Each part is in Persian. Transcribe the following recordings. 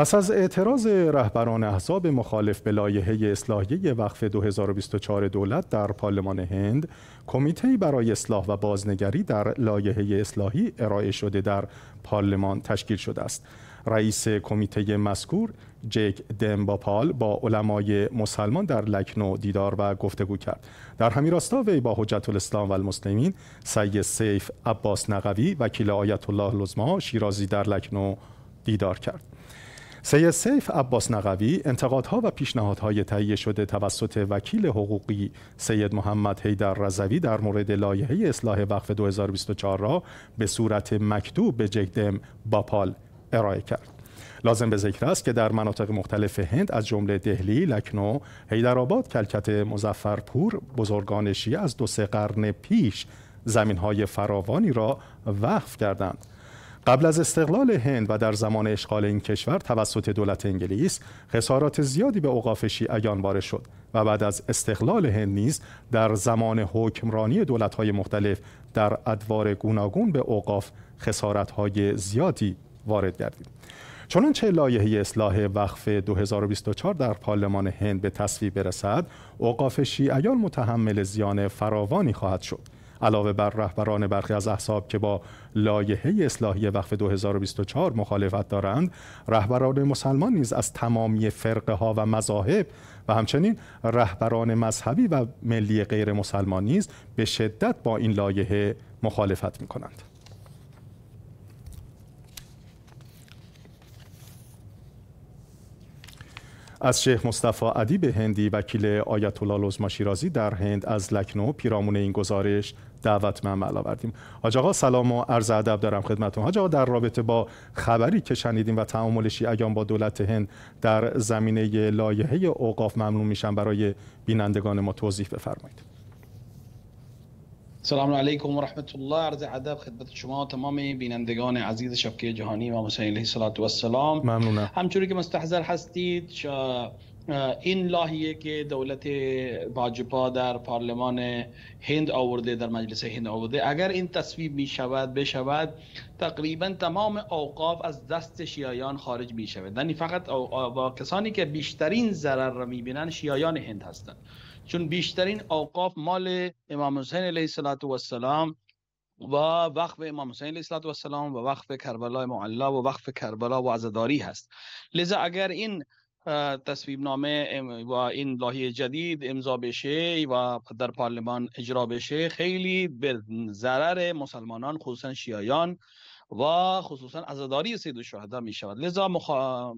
پس از اعتراض رهبران احزاب مخالف به لایحه اصلاحیه وقف 2024 دولت در پارلمان هند، کمیته برای اصلاح و بازنگری در لایحه اصلاحی ارائه شده در پارلمان تشکیل شده است. رئیس کمیته مذکور جک دمباپال با علمای مسلمان در لکنو دیدار و گفتگو کرد در همین راستا وی با حجت الاسلام و المسلمین سید سیف عباس نقوی وکیل آیت الله لزما شیرازی در لکنو دیدار کرد سید سیف عباس نقوی انتقادها و پیشنهادهای تهیه شده توسط وکیل حقوقی سید محمد حیدر رضوی در مورد لایحه اصلاح وقف 2024 را به صورت مکتوب به جگدم باپال ارائه کرد. لازم به ذکر است که در مناطق مختلف هند از جمله دهلی، لکنو، حیدرآباد، کلکت مظفرپور بزرگان شیعه از دو سه قرن پیش زمینهای فراوانی را وقف کردند. قبل از استقلال هند و در زمان اشغال این کشور توسط دولت انگلیس خسارات زیادی به اوقاف شیعیان وارد شد و بعد از استقلال هند نیز در زمان حکمرانی دولت‌های مختلف در ادوار گوناگون به اوقاف خسارت‌های زیادی وارد گردید چنانچه لایحه اصلاح وقف 2024 در پارلمان هند به تصویب برسد اوقاف شیعیان متحمل زیان فراوانی خواهد شد علاوه بر رهبران برخی از احزاب که با لایحه اصلاحی وقف 2024 مخالفت دارند رهبران مسلمان نیز از تمامی فرقه ها و مذاهب و همچنین رهبران مذهبی و ملی غیر مسلمان نیز به شدت با این لایحه مخالفت می کنند از شیخ مصطفی ادیب هندی وکیل آیت الله لزما شیرازی در هند از لکنو پیرامون این گزارش دعوت معمل آوردیم حاج آقا سلام و عرض ادب دارم خدمتتون حاج آقا در رابطه با خبری که شنیدیم و تعامل شیعیان با دولت هند در زمینه لایحه اوقاف ممنون میشن برای بینندگان ما توضیح بفرمایید سلام علیکم و رحمت الله عرض ادب خدمت شما تمام بینندگان عزیز شبکه جهانی و حسین علیه و السلام ممنونم همچوری که مستحضر هستید این لاهیه که دولت باجپا در پارلمان هند آورده در مجلس هند آورده اگر این تصویب می شود بشود تقریبا تمام اوقاف از دست شیعیان خارج می شود یعنی فقط کسانی که بیشترین ضرر را می بینن شیعیان هند هستند چون بیشترین اوقاف مال امام حسین علیه السلام و وقف امام حسین علیه السلام و وقف کربلا معلا و وقف کربلا و عزاداری هست لذا اگر این تصویب نامه و این لاهی جدید امضا بشه و در پارلمان اجرا بشه خیلی به ضرر مسلمانان خصوصا شیعیان و خصوصا عزاداری سید شهده می شود لذا مخ...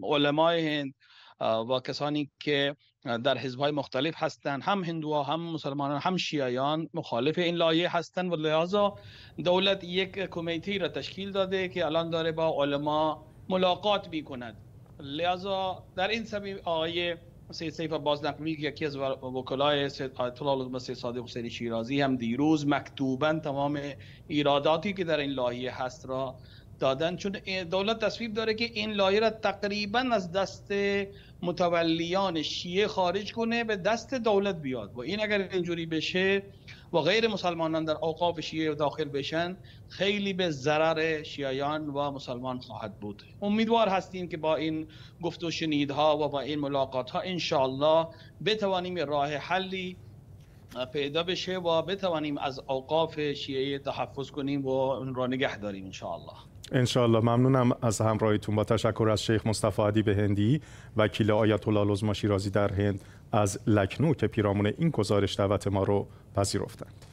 علمای هند و کسانی که در حزبهای مختلف هستند هم هندوها هم مسلمانان هم شیعیان مخالف این لایه هستند و لحاظا دولت یک کمیته را تشکیل داده که الان داره با علما ملاقات می کند در این سبیل آقای سید سیف عباس نقوی که یکی از وکلای آیت الله صادق حسین شیرازی هم دیروز مکتوبا تمام ایراداتی که در این لایه هست را دادن چون دولت تصویب داره که این لایه را تقریبا از دست متولیان شیعه خارج کنه به دست دولت بیاد و این اگر اینجوری بشه و غیر مسلمانان در اوقاف شیعه داخل بشن خیلی به ضرر شیعیان و مسلمان خواهد بود امیدوار هستیم که با این گفت و شنیدها و با این ملاقات ها انشاءالله بتوانیم راه حلی پیدا بشه و بتوانیم از اوقاف شیعه تحفظ کنیم و اون را نگه داریم انشاءالله انشالله ممنونم از همراهیتون با تشکر از شیخ مصطفی عدی هندی وکیل آیت الله العظما شیرازی در هند از لکنو که پیرامون این گزارش دعوت ما رو پذیرفتند